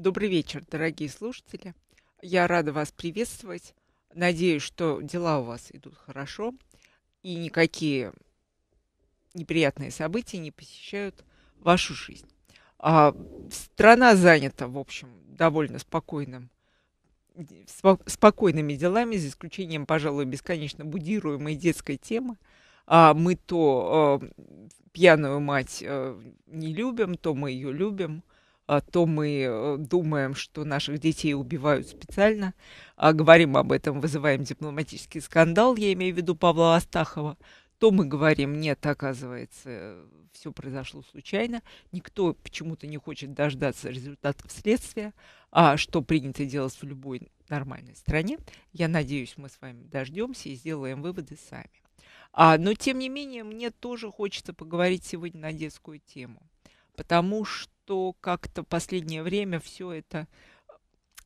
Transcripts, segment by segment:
Добрый вечер, дорогие слушатели. Я рада вас приветствовать. Надеюсь, что дела у вас идут хорошо и никакие неприятные события не посещают вашу жизнь. А, страна занята, в общем, довольно спокойным спокойными делами, за исключением, пожалуй, бесконечно будируемой детской темы. А мы то э, пьяную мать э, не любим, то мы ее любим – а, то мы э, думаем, что наших детей убивают специально, а говорим об этом, вызываем дипломатический скандал, я имею в виду Павла Астахова, то мы говорим, нет, оказывается, все произошло случайно, никто почему-то не хочет дождаться результатов следствия, а что принято делать в любой нормальной стране. Я надеюсь, мы с вами дождемся и сделаем выводы сами. А, но, тем не менее, мне тоже хочется поговорить сегодня на детскую тему, потому что что как-то последнее время все это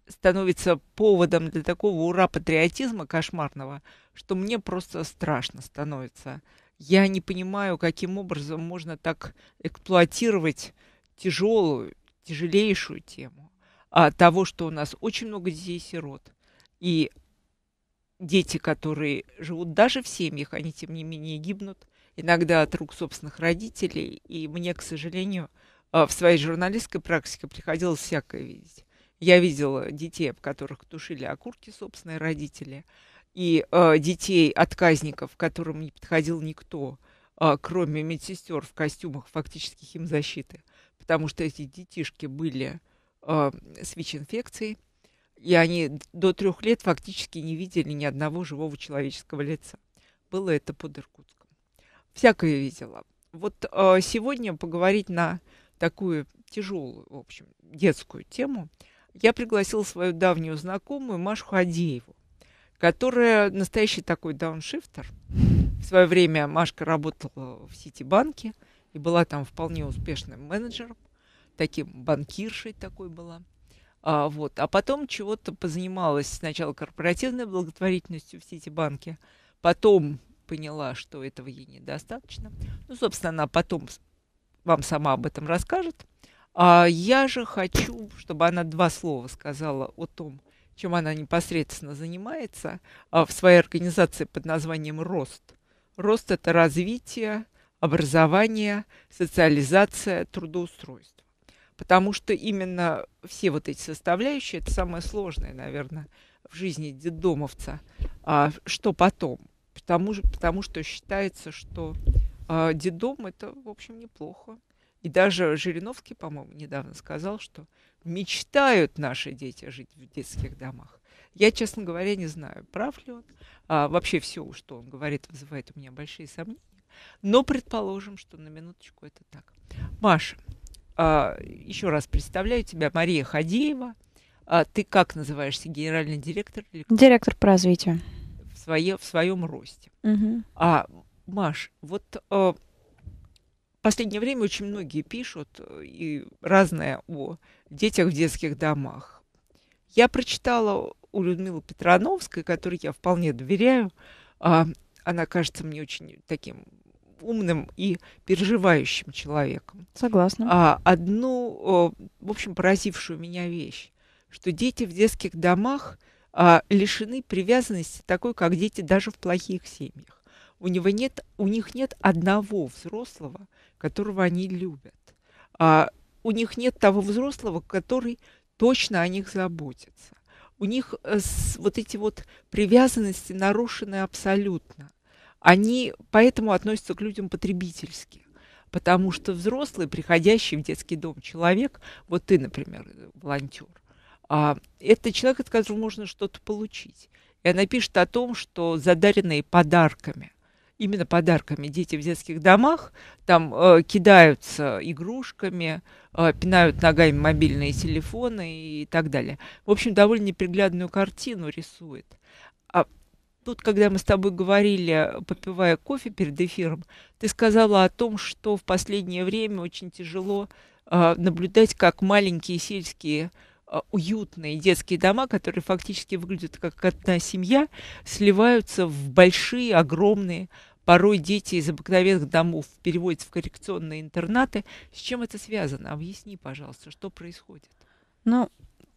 становится поводом для такого ура-патриотизма кошмарного, что мне просто страшно становится. Я не понимаю, каким образом можно так эксплуатировать тяжелую, тяжелейшую тему а, того, что у нас очень много детей-сирот. И дети, которые живут даже в семьях, они, тем не менее, гибнут иногда от рук собственных родителей. И мне, к сожалению, а, в своей журналистской практике приходилось всякое видеть. Я видела детей, об которых тушили окурки собственные родители, и э, детей отказников, которым не подходил никто, э, кроме медсестер в костюмах фактически химзащиты, потому что эти детишки были э, с ВИЧ-инфекцией, и они до трех лет фактически не видели ни одного живого человеческого лица. Было это под Иркутском. Всякое видела. Вот э, сегодня поговорить на такую тяжелую, в общем, детскую тему, я пригласила свою давнюю знакомую Машу Хадееву, которая настоящий такой дауншифтер. В свое время Машка работала в Ситибанке и была там вполне успешным менеджером, таким банкиршей такой была. А, вот. а потом чего-то позанималась сначала корпоративной благотворительностью в Ситибанке, потом поняла, что этого ей недостаточно. Ну, собственно, она потом вам сама об этом расскажет. А я же хочу, чтобы она два слова сказала о том, чем она непосредственно занимается а, в своей организации под названием «Рост». «Рост» – это развитие, образование, социализация, трудоустройство. Потому что именно все вот эти составляющие – это самое сложное, наверное, в жизни детдомовца. А что потом? Потому, потому что считается, что а детдом – это, в общем, неплохо. И даже Жириновский, по-моему, недавно сказал, что мечтают наши дети жить в детских домах. Я, честно говоря, не знаю, прав ли он. А, вообще все, что он говорит, вызывает у меня большие сомнения. Но предположим, что на минуточку это так. Маша, а, еще раз представляю тебя, Мария Хадеева. А ты как называешься, генеральный директор? Или директор по развитию. В, свое, в своем росте. Угу. А Маш, вот э, последнее время очень многие пишут э, и разное о детях в детских домах. Я прочитала у Людмилы Петрановской, которой я вполне доверяю. Э, она кажется мне очень таким умным и переживающим человеком. Согласна. А, одну, в общем, поразившую меня вещь, что дети в детских домах а, лишены привязанности такой, как дети даже в плохих семьях у, него нет, у них нет одного взрослого, которого они любят. А, у них нет того взрослого, который точно о них заботится. У них э, вот эти вот привязанности нарушены абсолютно. Они поэтому относятся к людям потребительски. Потому что взрослый, приходящий в детский дом человек, вот ты, например, волонтер, а, это человек, от которого можно что-то получить. И она пишет о том, что задаренные подарками именно подарками. Дети в детских домах там э, кидаются игрушками, э, пинают ногами мобильные телефоны и так далее. В общем, довольно неприглядную картину рисует. А тут, когда мы с тобой говорили, попивая кофе перед эфиром, ты сказала о том, что в последнее время очень тяжело э, наблюдать, как маленькие сельские а, уютные детские дома, которые фактически выглядят как одна семья, сливаются в большие, огромные порой дети из обыкновенных домов переводятся в коррекционные интернаты. С чем это связано? Объясни, пожалуйста, что происходит? Ну,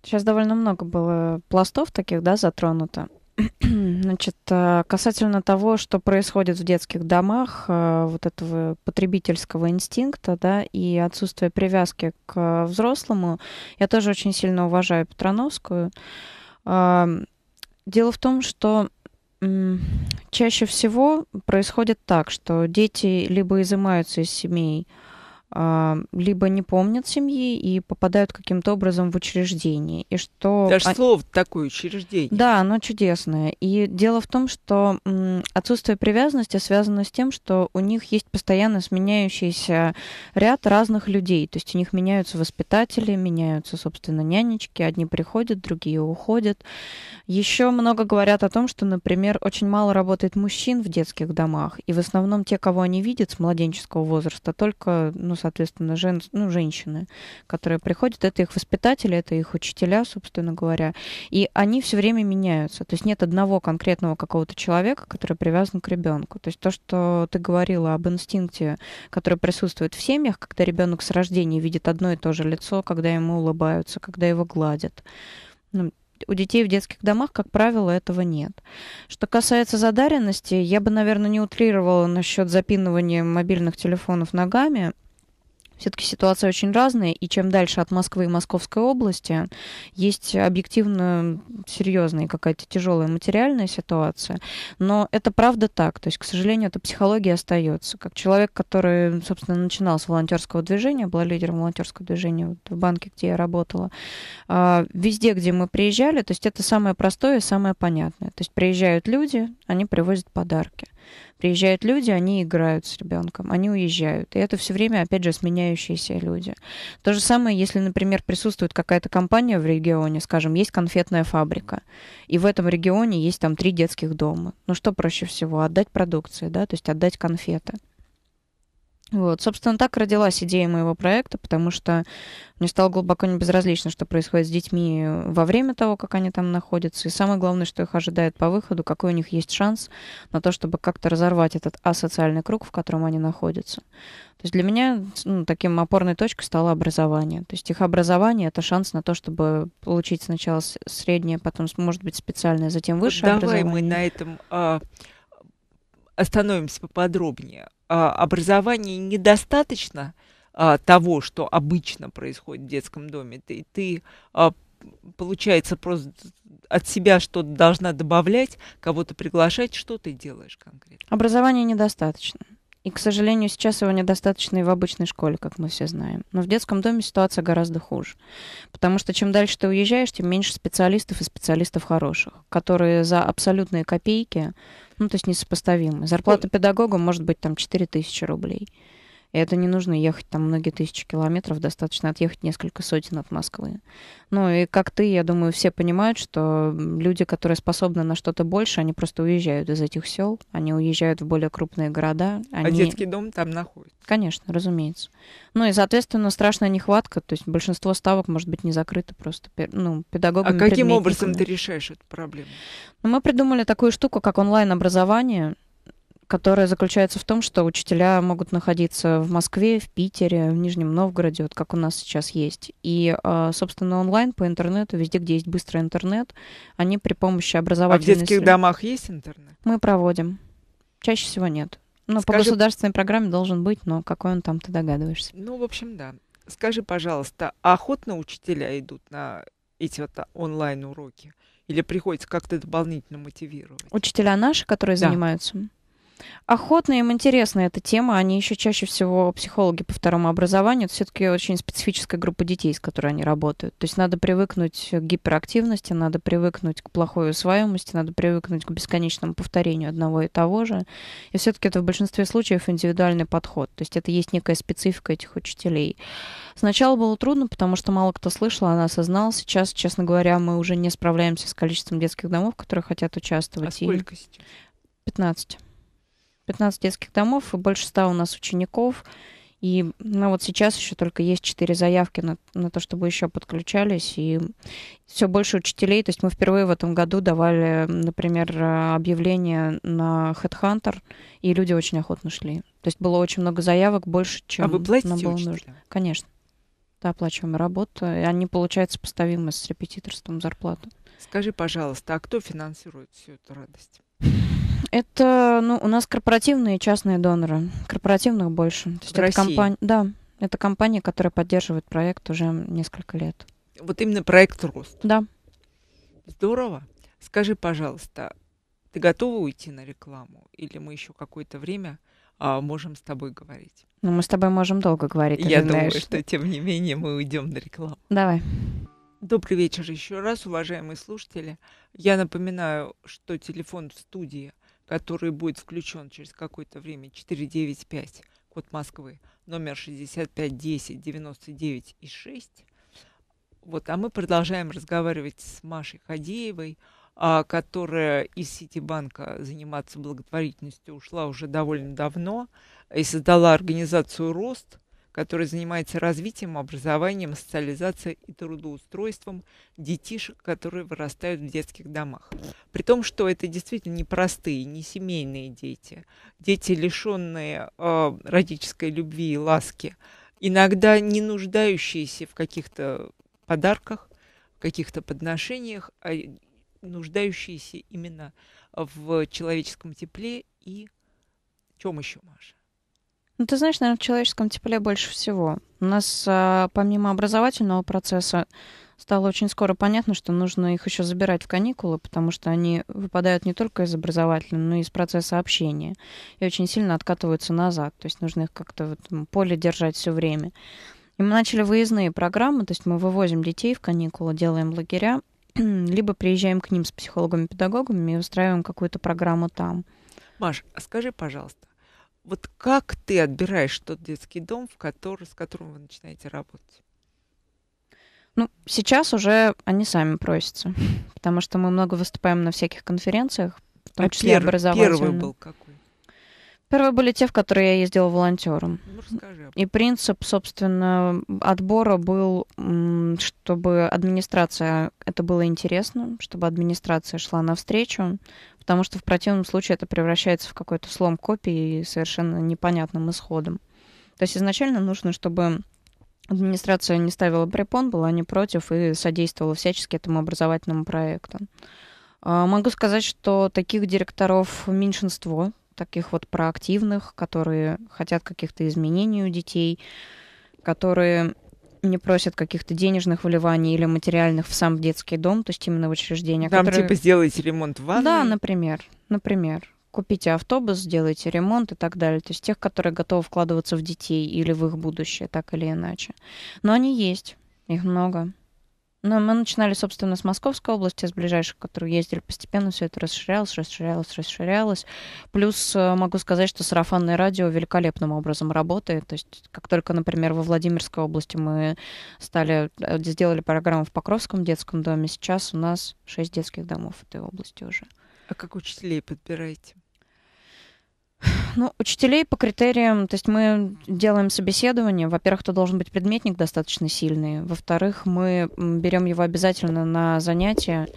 сейчас довольно много было пластов таких, да, затронуто. Значит, э, касательно того, что происходит в детских домах, э, вот этого потребительского инстинкта, да, и отсутствия привязки к взрослому, я тоже очень сильно уважаю Петрановскую. Эм, дело в том, что чаще всего происходит так, что дети либо изымаются из семей, а, либо не помнят семьи и попадают каким-то образом в учреждение. И что... Даже а слово такое учреждение. Да, оно чудесное. И дело в том, что отсутствие привязанности связано с тем, что у них есть постоянно сменяющийся ряд разных людей. То есть у них меняются воспитатели, меняются, собственно, нянечки. Одни приходят, другие уходят. Еще много говорят о том, что, например, очень мало работает мужчин в детских домах. И в основном те, кого они видят с младенческого возраста, только, ну, соответственно, жен, ну, женщины, которые приходят. Это их воспитатели, это их учителя, собственно говоря. И они все время меняются. То есть нет одного конкретного какого-то человека, который привязан к ребенку. То есть то, что ты говорила об инстинкте, который присутствует в семьях, когда ребенок с рождения видит одно и то же лицо, когда ему улыбаются, когда его гладят. Ну, у детей в детских домах, как правило, этого нет. Что касается задаренности, я бы, наверное, не утрировала насчет запинывания мобильных телефонов ногами. Все-таки ситуация очень разная, и чем дальше от Москвы и Московской области, есть объективно серьезная какая-то тяжелая материальная ситуация, но это правда так. То есть, к сожалению, эта психология остается. Как человек, который, собственно, начинал с волонтерского движения, была лидером волонтерского движения вот в банке, где я работала, а, везде, где мы приезжали, то есть это самое простое и самое понятное. То есть приезжают люди, они привозят подарки. Приезжают люди, они играют с ребенком, они уезжают. И это все время, опять же, сменяющиеся люди. То же самое, если, например, присутствует какая-то компания в регионе, скажем, есть конфетная фабрика, и в этом регионе есть там три детских дома. Ну что проще всего? Отдать продукции, да, то есть отдать конфеты. Вот, собственно, так родилась идея моего проекта, потому что мне стало глубоко небезразлично, что происходит с детьми во время того, как они там находятся. И самое главное, что их ожидает по выходу, какой у них есть шанс на то, чтобы как-то разорвать этот асоциальный круг, в котором они находятся. То есть для меня ну, таким опорной точкой стало образование. То есть их образование — это шанс на то, чтобы получить сначала среднее, потом, может быть, специальное, затем высшее Давай образование. Давай мы на этом... А остановимся поподробнее. А, образования недостаточно а, того, что обычно происходит в детском доме. Ты, ты а, получается, просто от себя что-то должна добавлять, кого-то приглашать, что ты делаешь конкретно? Образования недостаточно. И, к сожалению, сейчас его недостаточно и в обычной школе, как мы все знаем. Но в детском доме ситуация гораздо хуже. Потому что чем дальше ты уезжаешь, тем меньше специалистов и специалистов хороших, которые за абсолютные копейки, ну, то есть несопоставимы. Зарплата ну, педагога может быть там 4 тысячи рублей это не нужно ехать там многие тысячи километров, достаточно отъехать несколько сотен от Москвы. Ну и как ты, я думаю, все понимают, что люди, которые способны на что-то больше, они просто уезжают из этих сел, они уезжают в более крупные города. А они... А детский дом там находится? Конечно, разумеется. Ну и, соответственно, страшная нехватка, то есть большинство ставок может быть не закрыто просто ну, педагогами. А каким образом ты решаешь эту проблему? Ну, мы придумали такую штуку, как онлайн-образование, которая заключается в том, что учителя могут находиться в Москве, в Питере, в Нижнем Новгороде, вот как у нас сейчас есть. И, а, собственно, онлайн по интернету, везде, где есть быстрый интернет, они при помощи образовательных А в детских сред... домах есть интернет? Мы проводим. Чаще всего нет. Ну, Скажи... по государственной программе должен быть, но какой он там, ты догадываешься. Ну, в общем, да. Скажи, пожалуйста, а охотно учителя идут на эти вот онлайн-уроки? Или приходится как-то дополнительно мотивировать? Учителя наши, которые да. занимаются? охотно им интересна эта тема. Они еще чаще всего психологи по второму образованию. Это все-таки очень специфическая группа детей, с которой они работают. То есть надо привыкнуть к гиперактивности, надо привыкнуть к плохой усваиваемости, надо привыкнуть к бесконечному повторению одного и того же. И все-таки это в большинстве случаев индивидуальный подход. То есть это есть некая специфика этих учителей. Сначала было трудно, потому что мало кто слышал, она осознала. Сейчас, честно говоря, мы уже не справляемся с количеством детских домов, которые хотят участвовать. А сколько сейчас? 15. 15 детских домов, и больше 100 у нас учеников. И ну, вот сейчас еще только есть четыре заявки на, на то, чтобы еще подключались. И все больше учителей. То есть мы впервые в этом году давали, например, э, объявление на Headhunter, и люди очень охотно шли. То есть было очень много заявок, больше, чем а вы платите нам было учителям? нужно. Конечно. Да, оплачиваемая работа. И они, получают сопоставимы с репетиторством зарплату. Скажи, пожалуйста, а кто финансирует всю эту радость? Это, ну, у нас корпоративные и частные доноры. Корпоративных больше. То есть В это России? компания, да, это компания, которая поддерживает проект уже несколько лет. Вот именно проект Рост. Да. Здорово. Скажи, пожалуйста, ты готова уйти на рекламу или мы еще какое-то время а, можем с тобой говорить? Ну, мы с тобой можем долго говорить. Я думаю, знаешь. что тем не менее мы уйдем на рекламу. Давай. Добрый вечер еще раз, уважаемые слушатели. Я напоминаю, что телефон в студии 8 который будет включен через какое-то время 495, код Москвы, номер 6510 99 и 6. Вот, а мы продолжаем разговаривать с Машей Хадеевой, а, которая из Ситибанка заниматься благотворительностью ушла уже довольно давно и создала организацию «Рост», который занимается развитием, образованием, социализацией и трудоустройством детишек, которые вырастают в детских домах. При том, что это действительно непростые, не семейные дети, дети, лишенные э, а, родительской любви и ласки, иногда не нуждающиеся в каких-то подарках, в каких-то подношениях, а нуждающиеся именно в человеческом тепле и чем еще, Маша? Ну, ты знаешь, наверное, в человеческом тепле больше всего. У нас а, помимо образовательного процесса стало очень скоро понятно, что нужно их еще забирать в каникулы, потому что они выпадают не только из образовательного, но и из процесса общения. И очень сильно откатываются назад. То есть нужно их как-то в этом поле держать все время. И мы начали выездные программы, то есть мы вывозим детей в каникулы, делаем лагеря, либо приезжаем к ним с психологами-педагогами и устраиваем какую-то программу там. Маш, а скажи, пожалуйста, вот как ты отбираешь тот детский дом, в который, с которым вы начинаете работать? Ну, сейчас уже они сами просятся, потому что мы много выступаем на всяких конференциях, в том а числе первый, образовательных. Первый был какой? Первые были те, в которые я ездила волонтером. Ну, расскажи. И принцип, собственно, отбора был, чтобы администрация, это было интересно, чтобы администрация шла навстречу, потому что в противном случае это превращается в какой-то слом копии и совершенно непонятным исходом. То есть изначально нужно, чтобы администрация не ставила препон, была не против и содействовала всячески этому образовательному проекту. А, могу сказать, что таких директоров меньшинство таких вот проактивных, которые хотят каких-то изменений у детей, которые не просят каких-то денежных вливаний или материальных в сам детский дом, то есть именно в учреждение. Там которые... типа сделайте ремонт в ванной? Да, например, например. Купите автобус, сделайте ремонт и так далее. То есть тех, которые готовы вкладываться в детей или в их будущее, так или иначе. Но они есть, их много. Ну, мы начинали, собственно, с Московской области, с ближайших, которые ездили. Постепенно все это расширялось, расширялось, расширялось. Плюс э, могу сказать, что сарафанное радио великолепным образом работает. То есть как только, например, во Владимирской области мы стали, э, сделали программу в Покровском детском доме, сейчас у нас шесть детских домов в этой области уже. А как учителей подбираете? Ну, учителей по критериям, то есть мы делаем собеседование. Во-первых, это должен быть предметник достаточно сильный. Во-вторых, мы берем его обязательно на занятия,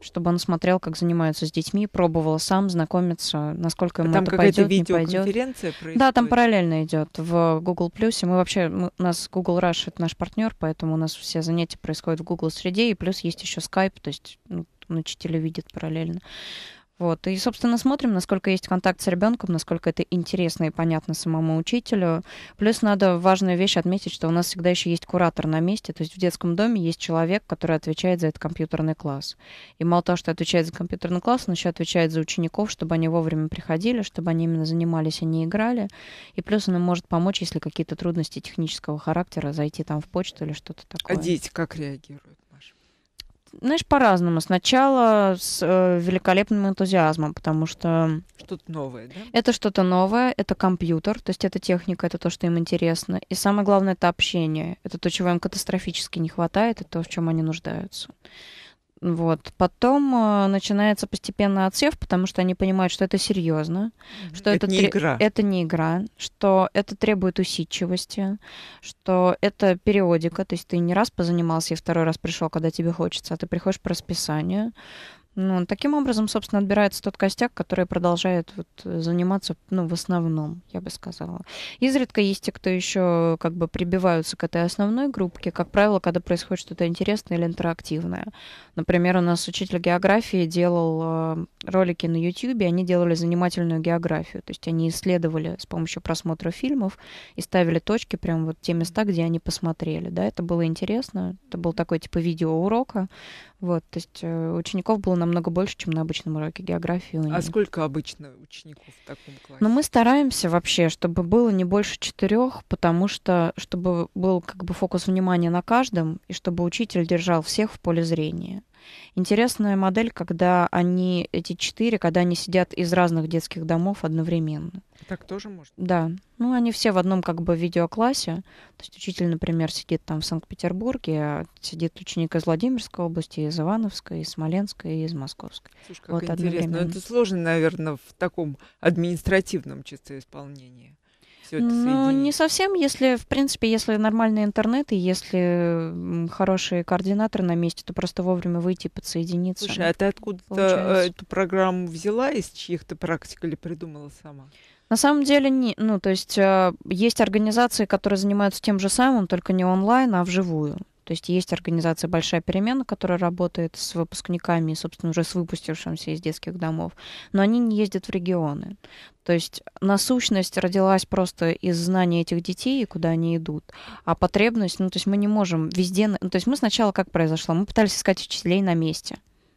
чтобы он смотрел, как занимаются с детьми, пробовал сам знакомиться, насколько ему там это пойдет, не пойдет. Да, там параллельно идет в Google Плюсе. Мы вообще, мы, у нас Google Rush это наш партнер, поэтому у нас все занятия происходят в Google среде, и плюс есть еще Skype, то есть ну, учителя видят параллельно. Вот. И, собственно, смотрим, насколько есть контакт с ребенком, насколько это интересно и понятно самому учителю. Плюс надо важную вещь отметить, что у нас всегда еще есть куратор на месте, то есть в детском доме есть человек, который отвечает за этот компьютерный класс. И мало того, что отвечает за компьютерный класс, он еще отвечает за учеников, чтобы они вовремя приходили, чтобы они именно занимались, а не играли. И плюс он им может помочь, если какие-то трудности технического характера, зайти там в почту или что-то такое. А дети как реагируют? знаешь, по-разному. Сначала с э, великолепным энтузиазмом, потому что... Что-то новое, да? Это что-то новое, это компьютер, то есть это техника, это то, что им интересно. И самое главное, это общение. Это то, чего им катастрофически не хватает, это то, в чем они нуждаются. Вот. Потом э, начинается постепенно отсев, потому что они понимают, что это серьезно, что это, это, не тре- игра. это не игра, что это требует усидчивости, что это периодика, то есть ты не раз позанимался и второй раз пришел, когда тебе хочется, а ты приходишь по расписанию. Ну, таким образом, собственно, отбирается тот костяк, который продолжает вот, э, заниматься, ну, в основном, я бы сказала. Изредка есть те, кто еще как бы прибиваются к этой основной группке, как правило, когда происходит что-то интересное или интерактивное. Например, у нас учитель географии делал э, ролики на YouTube, и они делали занимательную географию, то есть они исследовали с помощью просмотра фильмов и ставили точки прямо вот те места, где они посмотрели, да, это было интересно, это был такой типа видеоурока, вот, то есть э, учеников было намного больше, чем на обычном уроке географии. А сколько обычно учеников в таком классе? Ну, мы стараемся вообще, чтобы было не больше четырех, потому что, чтобы был как бы фокус внимания на каждом, и чтобы учитель держал всех в поле зрения. Интересная модель, когда они, эти четыре, когда они сидят из разных детских домов одновременно. Так тоже можно? Да. Ну, они все в одном как бы видеоклассе. То есть учитель, например, сидит там в Санкт-Петербурге, а сидит ученик из Владимирской области, из Ивановской, из Смоленской и из Московской. Слушай, как вот интересно. Ну, Но это сложно, наверное, в таком административном чисто исполнении все это Ну, соединить? не совсем, если, в принципе, если нормальный интернет и если хорошие координаторы на месте, то просто вовремя выйти и подсоединиться. Слушай, ну, а ты откуда э, эту программу взяла, из чьих-то практик или придумала сама? На самом деле, не, ну, то есть э, есть организации, которые занимаются тем же самым, только не онлайн, а вживую. То есть есть организация «Большая перемена», которая работает с выпускниками, собственно, уже с выпустившимся из детских домов, но они не ездят в регионы. То есть насущность родилась просто из знания этих детей и куда они идут. А потребность, ну, то есть мы не можем везде... Ну, то есть мы сначала как произошло? Мы пытались искать учителей на месте.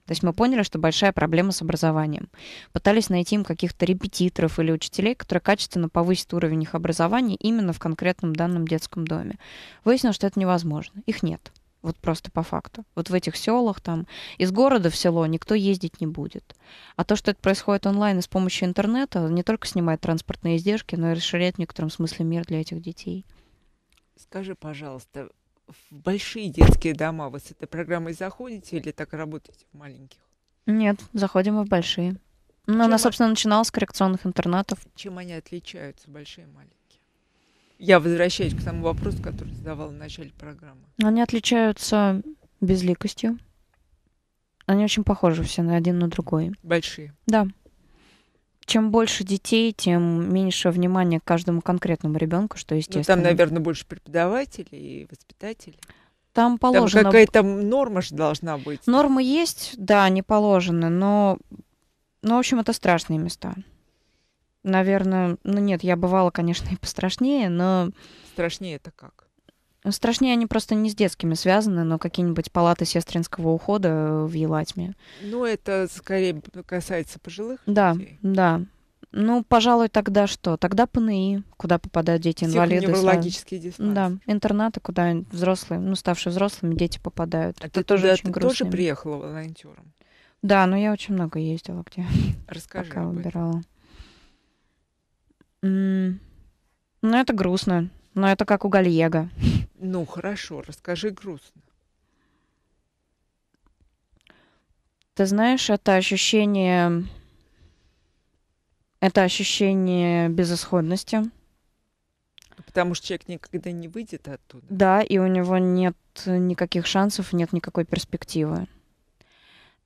То есть мы поняли, что большая проблема с образованием. Пытались найти им каких-то репетиторов или учителей, которые качественно повысят уровень их образования именно в конкретном данном детском доме. Выяснилось, что это невозможно. Их нет. Вот просто по факту. Вот в этих селах, там, из города в село никто ездить не будет. А то, что это происходит онлайн и с помощью интернета, не только снимает транспортные издержки, но и расширяет в некотором смысле мир для этих детей. Скажи, пожалуйста, в большие детские дома вы с этой программой заходите или так работаете в маленьких? Нет, заходим мы в большие. Но ну, чем она, собственно, начинала с коррекционных интернатов. Чем они отличаются, большие и маленькие? Я возвращаюсь к тому вопросу, который задавала в начале программы. Они отличаются безликостью. Они очень похожи все на один на другой. Большие. Да чем больше детей, тем меньше внимания к каждому конкретному ребенку, что естественно. Ну, там, наверное, больше преподавателей и воспитателей. Там положено. Там какая-то норма же должна быть. Нормы есть, да, не положено, но, ну, в общем, это страшные места. Наверное, ну нет, я бывала, конечно, и пострашнее, но... Страшнее это как? Ну, страшнее они просто не с детскими связаны, но какие-нибудь палаты сестринского ухода в Елатьме. Ну, это скорее касается пожилых да, людей. Да, Ну, пожалуй, тогда что? Тогда ПНИ, куда попадают дети-инвалиды. Неврологические диспансеры. Да, интернаты, куда взрослые, ну, ставшие взрослыми, дети попадают. А это ты тоже туда, очень ты грустно. тоже приехала волонтером? Да, но я очень много ездила где. Расскажи пока об этом. Ну, это грустно. Но это как у Гальега. Ну, хорошо, расскажи грустно. Ты знаешь, это ощущение... Это ощущение безысходности. Потому что человек никогда не выйдет оттуда. Да, и у него нет никаких шансов, нет никакой перспективы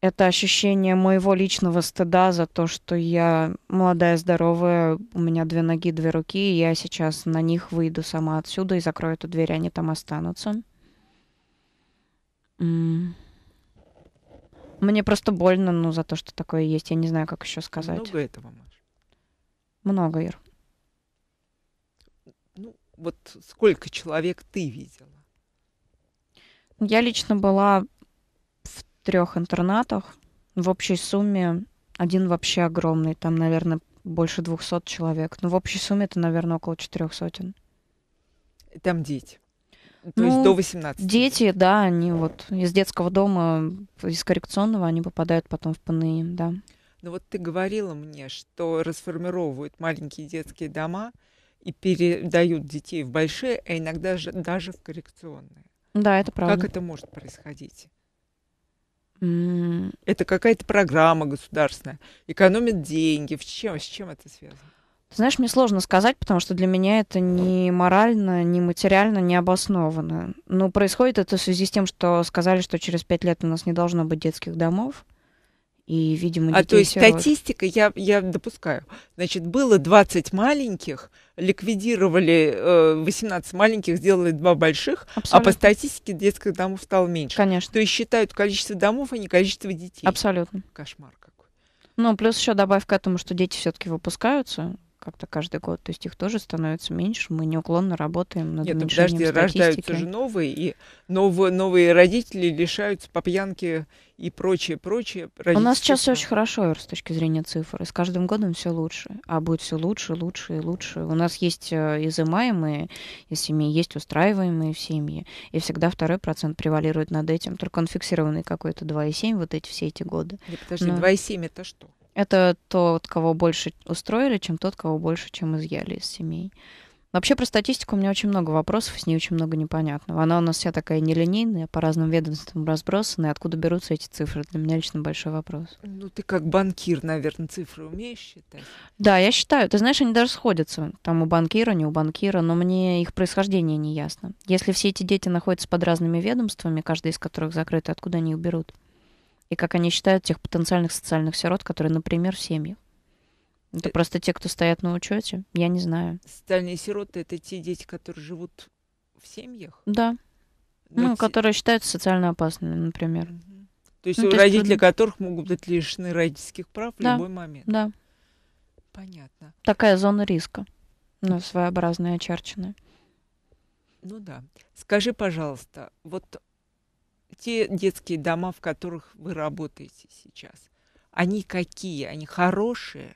это ощущение моего личного стыда за то, что я молодая, здоровая, у меня две ноги, две руки, и я сейчас на них выйду сама отсюда и закрою эту дверь, они там останутся. Мне просто больно, ну, за то, что такое есть. Я не знаю, как еще сказать. Много этого, Маш? Много, Ир. Ну, вот сколько человек ты видела? Я лично была трех интернатах в общей сумме один вообще огромный, там, наверное, больше двухсот человек. но ну, в общей сумме это, наверное, около четырех сотен. Там дети. То ну, есть до 18. Дети, да, они вот из детского дома, из коррекционного, они попадают потом в ПНИ, да. Ну вот ты говорила мне, что расформировывают маленькие детские дома и передают детей в большие, а иногда же, даже в коррекционные. Да, это правда. Как это может происходить? Это какая-то программа государственная. Экономят деньги. В чем, с чем это связано? Знаешь, мне сложно сказать, потому что для меня это не морально, не материально, не обоснованно. Но происходит это в связи с тем, что сказали, что через пять лет у нас не должно быть детских домов. И, видимо, А то есть статистика, я, я допускаю. Значит, было 20 маленьких, ликвидировали 18 э, маленьких, сделали два больших, Абсолютно. а по статистике детских домов стало меньше. Конечно. То есть считают количество домов, а не количество детей. Абсолютно. Кошмар какой. Ну, плюс еще добавь к этому, что дети все-таки выпускаются как-то каждый год. То есть их тоже становится меньше, мы неуклонно работаем над Нет, ну уменьшением подожди, статистики. рождаются же новые, и новые, новые родители лишаются по пьянке и прочее, прочее. У нас сейчас все очень хорошо с точки зрения цифр, и с каждым годом все лучше, а будет все лучше, лучше и лучше. У нас есть э, изымаемые из семьи, есть устраиваемые в семьи, и всегда второй процент превалирует над этим, только он фиксированный какой-то 2,7 вот эти все эти годы. Нет, подожди, Но... 2,7 это что? Это тот, кого больше устроили, чем тот, кого больше, чем изъяли из семей. Вообще про статистику у меня очень много вопросов, с ней очень много непонятного. Она у нас вся такая нелинейная, по разным ведомствам разбросанная. Откуда берутся эти цифры? Для меня лично большой вопрос. Ну, ты как банкир, наверное, цифры умеешь считать? Да, я считаю. Ты знаешь, они даже сходятся. Там у банкира, не у банкира, но мне их происхождение не ясно. Если все эти дети находятся под разными ведомствами, каждый из которых закрыт, откуда они их берут? и, как они считают, тех потенциальных социальных сирот, которые, например, в семьях. Это Ты... Э, просто те, кто стоят на учете. Я не знаю. Социальные сироты это те дети, которые живут в семьях? Да. Но ну, ну, те... которые считаются социально опасными, например. Угу. То есть ну, у то родителей есть... которых могут быть лишены родительских прав да. в любой момент. Да. Понятно. Такая зона риска, но ну, своеобразная, очерченная. Ну да. Скажи, пожалуйста, вот те детские дома, в которых вы работаете сейчас, они какие? Они хорошие?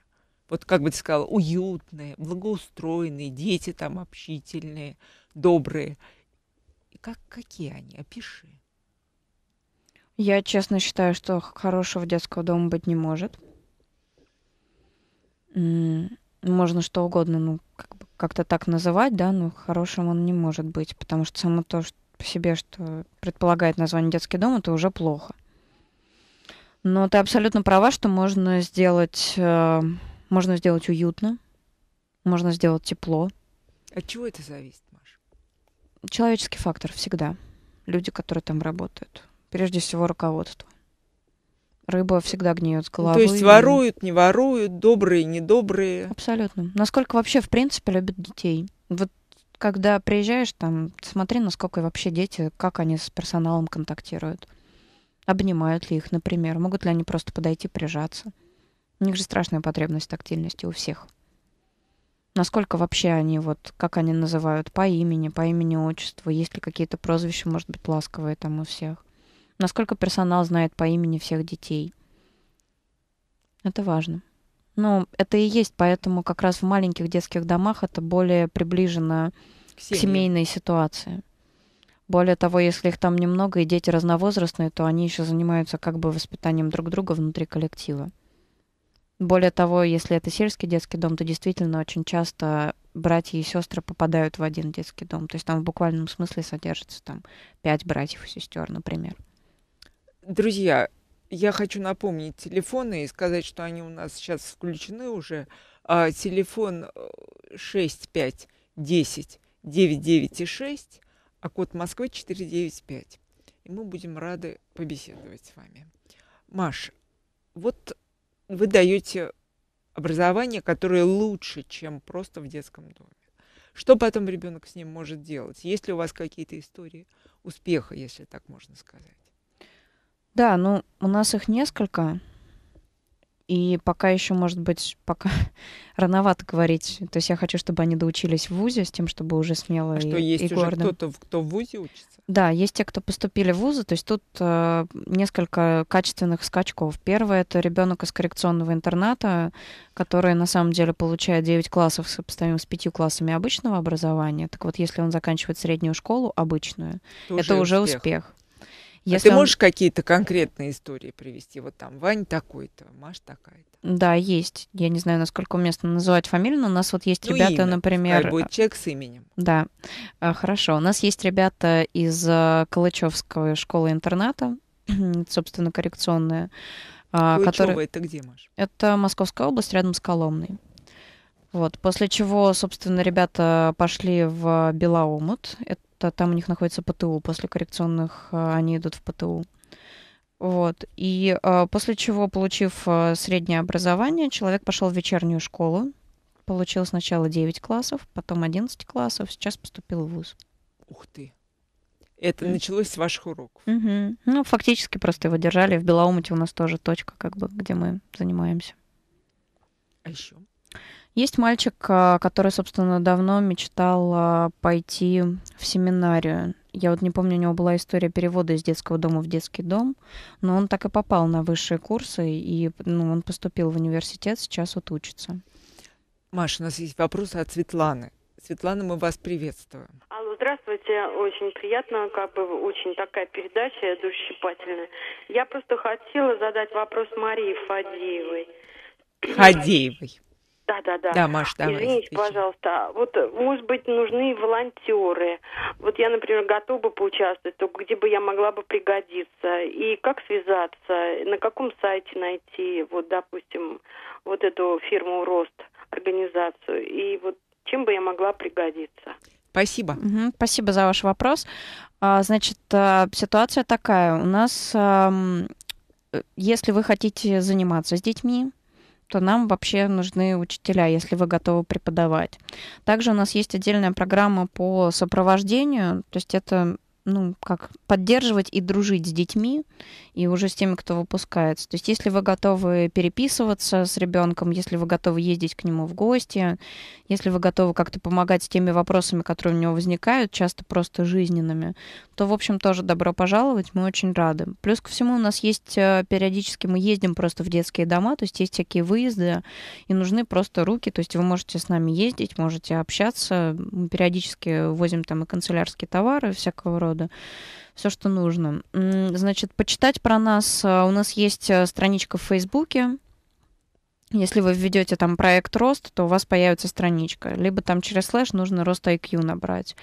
Вот как бы ты сказала, уютные, благоустроенные, дети там общительные, добрые. Как, какие они? Опиши. Я честно считаю, что хорошего детского дома быть не может. Можно что угодно, ну, как бы как-то так называть, да, но хорошим он не может быть, потому что само то, что по себе, что предполагает название детский дом, это уже плохо. Но ты абсолютно права, что можно сделать, э, можно сделать уютно, можно сделать тепло. От чего это зависит, Маша? Человеческий фактор всегда. Люди, которые там работают. Прежде всего, руководство. Рыба всегда гниет с головой. Ну, то есть воруют, не воруют, добрые, недобрые. Абсолютно. Насколько вообще, в принципе, любят детей. Вот когда приезжаешь, там, смотри, насколько вообще дети, как они с персоналом контактируют. Обнимают ли их, например? Могут ли они просто подойти, прижаться? У них же страшная потребность тактильности у всех. Насколько вообще они, вот, как они называют, по имени, по имени отчеству, есть ли какие-то прозвища, может быть, ласковые там у всех. Насколько персонал знает по имени всех детей. Это важно. Ну, это и есть, поэтому как раз в маленьких детских домах это более приближено к, семье. к семейной ситуации. Более того, если их там немного и дети разновозрастные, то они еще занимаются как бы воспитанием друг друга внутри коллектива. Более того, если это сельский детский дом, то действительно очень часто братья и сестры попадают в один детский дом. То есть там в буквальном смысле содержится там пять братьев и сестер, например. Друзья, я хочу напомнить телефоны и сказать, что они у нас сейчас включены уже. А, телефон 65 10 996, а код Москвы 495. И мы будем рады побеседовать с вами. Маш, вот вы даете образование, которое лучше, чем просто в детском доме. Что потом ребенок с ним может делать? Есть ли у вас какие-то истории успеха, если так можно сказать? Да, ну, у нас их несколько. И пока еще, может быть, пока рановато говорить. То есть я хочу, чтобы они доучились в ВУЗе, с тем, чтобы уже смело а и, что, есть и уже кто-то, кто в ВУЗе учится? Да, есть те, кто поступили в ВУЗы. То есть тут э, несколько качественных скачков. Первое — это ребенок из коррекционного интерната, который на самом деле получает 9 классов, сопоставим с 5 классами обычного образования. Так вот, если он заканчивает среднюю школу, обычную, это, это уже успех. успех. А Если а ты можешь он... какие-то конкретные истории привести? Вот там Вань такой-то, Маш такая-то. Да, есть. Я не знаю, насколько уместно называть фамилию, но у нас вот есть ну, ребята, имя. например... Скай будет а, человек с именем. Да, а, хорошо. У нас есть ребята из Калычевской школы-интерната, собственно, коррекционная. Калычева которые... это где, Маш? Это Московская область, рядом с Коломной. Вот, после чего, собственно, ребята пошли в Белоумут. Это то там у них находится ПТУ. После коррекционных э, они идут в ПТУ. Вот. И э, после чего, получив э, среднее образование, человек пошел в вечернюю школу. Получил сначала 9 классов, потом 11 классов, сейчас поступил в ВУЗ. Ух ты! Это mm. началось с ваших уроков. Угу. Ну, фактически просто его держали. В Белоумуте у нас тоже точка, как бы, где мы занимаемся. А еще? Есть мальчик, а, который, собственно, давно мечтал а, пойти в семинарию. Я вот не помню, у него была история перевода из детского дома в детский дом, но он так и попал на высшие курсы, и ну, он поступил в университет, сейчас вот учится. Маша, у нас есть вопрос от Светланы. Светлана, мы вас приветствуем. Алло, здравствуйте. Очень приятно, как бы очень такая передача душесчипательная. Я просто хотела задать вопрос Марии Фадеевой. Фадеевой. Да, да, да. Да, Маш, давай. Извините, отвечу. пожалуйста. А вот, может быть, нужны волонтеры. Вот я, например, готова поучаствовать, то где бы я могла бы пригодиться? И как связаться? На каком сайте найти, вот, допустим, вот эту фирму «Рост», организацию? И вот чем бы я могла пригодиться? Спасибо. Угу, спасибо за ваш вопрос. А, значит, э, ситуация такая. У нас, эм, э, если вы хотите заниматься с детьми, то нам вообще нужны учителя, если вы готовы преподавать. Также у нас есть отдельная программа по сопровождению, то есть это ну, как поддерживать и дружить с детьми и уже с теми, кто выпускается. То есть, если вы готовы переписываться с ребенком, если вы готовы ездить к нему в гости, если вы готовы как-то помогать с теми вопросами, которые у него возникают, часто просто жизненными, то, в общем, тоже добро пожаловать, мы очень рады. Плюс ко всему у нас есть э, периодически, мы ездим просто в детские дома, то есть есть всякие выезды, и нужны просто руки, то есть вы можете с нами ездить, можете общаться, мы периодически возим там и канцелярские товары всякого рода, все, что нужно. Значит, почитать про нас, э, у нас есть э, страничка в Фейсбуке, если вы введете там проект рост, то у вас появится страничка. Либо там через слэш нужно рост IQ набрать.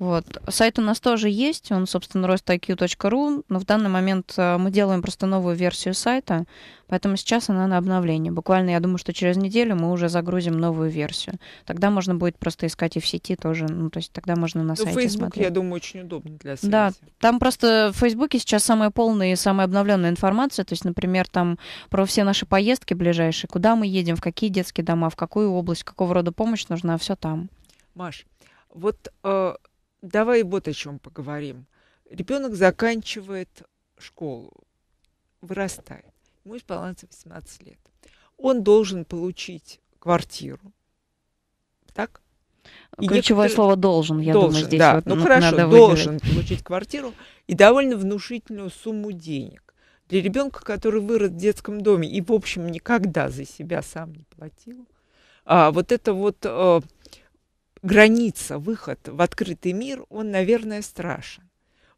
Вот. Сайт у нас тоже есть, он, собственно, rostiq.ru, но в данный момент э, мы делаем просто новую версию сайта, Поэтому сейчас она на обновлении. Буквально, я думаю, что через неделю мы уже загрузим новую версию. Тогда можно будет просто искать и в сети тоже. Ну, то есть тогда можно на Но ну, сайте Facebook, смотреть. я думаю, очень удобно для связи. Да, там просто в Фейсбуке сейчас самая полная и самая обновленная информация. То есть, например, там про все наши поездки ближайшие, куда мы едем, в какие детские дома, в какую область, какого рода помощь нужна, все там. Маш, вот э, давай вот о чем поговорим. Ребенок заканчивает школу, вырастает ему исполняется 18 лет. Он должен получить квартиру. Так? Ключевое некоторые... слово должен, я должен, думаю, здесь да. вот ну, хорошо, надо должен получить квартиру и довольно внушительную сумму денег. Для ребенка, который вырос в детском доме и, в общем, никогда за себя сам не платил, а, вот это вот а, граница, выход в открытый мир, он, наверное, страшен.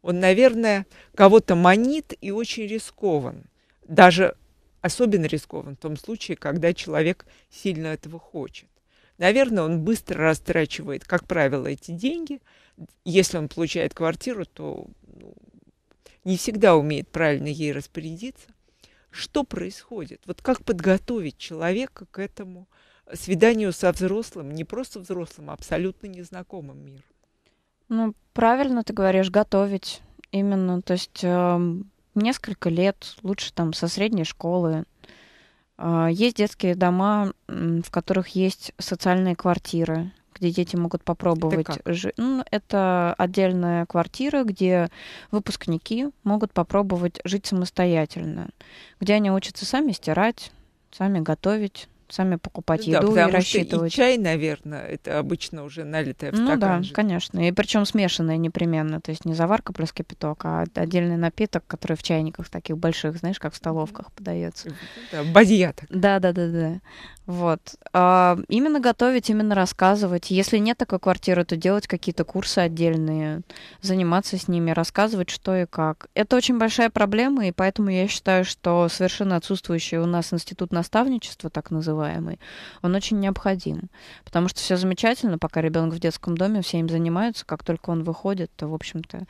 Он, наверное, кого-то манит и очень рискован. Даже особенно рискован в том случае, когда человек сильно этого хочет. Наверное, он быстро растрачивает, как правило, эти деньги. Если он получает квартиру, то ну, не всегда умеет правильно ей распорядиться. Что происходит? Вот как подготовить человека к этому свиданию со взрослым, не просто взрослым, а абсолютно незнакомым миром? Ну, правильно ты говоришь, готовить именно, то есть э, несколько лет, лучше там со средней школы. А, есть детские дома, в которых есть социальные квартиры, где дети могут попробовать жить. Ну, это отдельная квартира, где выпускники могут попробовать жить самостоятельно, где они учатся сами стирать, сами готовить, сами покупать да, еду и рассчитывать. Что и чай, наверное, это обычно уже налитая в ну, Да, же. конечно. И причем смешанная непременно. То есть не заварка плюс кипяток, а отдельный напиток, который в чайниках таких больших, знаешь, как в столовках подается. Да, бадья так. Да, да, да, да. Вот. А, именно готовить, именно рассказывать. Если нет такой квартиры, то делать какие-то курсы отдельные, заниматься с ними, рассказывать, что и как. Это очень большая проблема, и поэтому я считаю, что совершенно отсутствующий у нас институт наставничества, так называемый, называемый, он очень необходим. Потому что все замечательно, пока ребенок в детском доме, все им занимаются, как только он выходит, то, в общем-то,